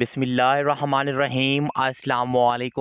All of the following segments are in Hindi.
बसमीम अल्लाम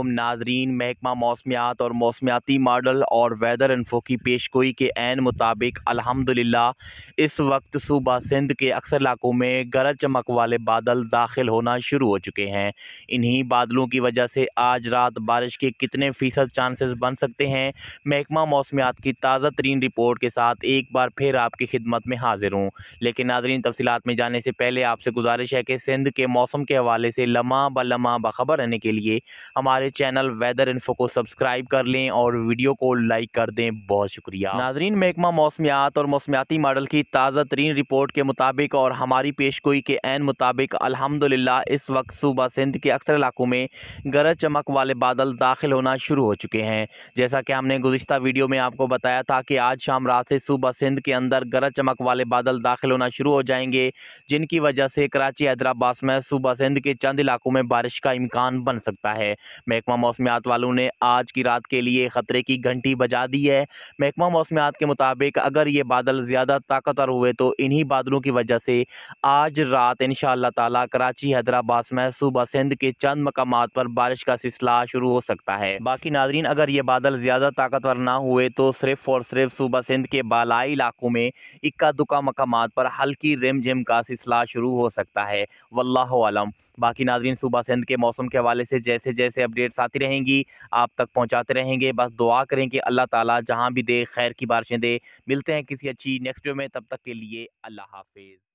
नाजरीन महकमा मौसमियात और मौसमियाती मॉडल और वेदर इन्फो की पेशगोई के एन मुताबिक अल्हम्दुलिल्लाह इस वक्त सूबा सिंध के अक्सर इलाकों में गरज चमक वाले बादल दाखिल होना शुरू हो चुके हैं इन्हीं बादलों की वजह से आज रात बारिश के कितने फ़ीसद चांसेस बन सकते हैं महकमा मौसमियात की ताज़ा तरीन रिपोर्ट के साथ एक बार फिर आपकी खिदमत में हाजिर हूँ लेकिन नाजरीन तफसलत में जाने से पहले आपसे गुजारिश है कि सिंध के मौसम के हवाले हवाले से लम्हा ब लम्हा बाखबर रहने के लिए हमारे चैनल वेदर इन्फो को सब्सक्राइब कर लें और वीडियो को लाइक कर दें बहुत शुक्रिया नाजरीन महकमा मौसमियात और मौसमियाती मॉडल की ताज़ा तरीन रिपोर्ट के मुताबिक और हमारी पेशगोई के एन मुताबिक अलहमदिल्ला इस वक्त सूबा सिंध के अक्सर इलाकों में गरज चमक वाले बादल दाखिल होना शुरू हो चुके हैं जैसा कि हमने गुजशत वीडियो में आपको बताया था कि आज शाम रात से सूबा सिंध के अंदर गरज चमक वाले बादल दाखिल होना शुरू हो जाएंगे जिनकी वजह से कराची हैदराबाद में सूबा सिंध के के चंद इलाकों में बारिश का इम्कान बन सकता है महकमा मौसमियात वालों ने आज की रात के लिए ख़तरे की घंटी बजा दी है महकमा मौसमियात के मुताबिक अगर ये बादल ज़्यादा ताकतवर हुए तो इन्हीं बादलों की वजह से आज रात इन ताला कराची हैदराबाद समेत सूबा सिंध के चंद मकाम पर बारिश का सिलसिला शुरू हो सकता है बाकी नाजरीन अगर ये बादल ज़्यादा ताकतवर ना हुए तो सिर्फ और सिर्फ सूबा सिंध के बालाई इलाकों में इक्का दुका मकाम पर हल्की रिम जिम का सिलसिला शुरू हो सकता है वल्लाम बाकी नाजरीन सुबह सिंध के मौसम के हवाले से जैसे जैसे अपडेट्स आती रहेंगी आप तक पहुँचाते रहेंगे बस दुआ करें कि अल्लाह ताला जहाँ भी दे खैर की बारिशें दे मिलते हैं किसी अच्छी नेक्स्ट डे में तब तक के लिए अल्लाह हाफिज़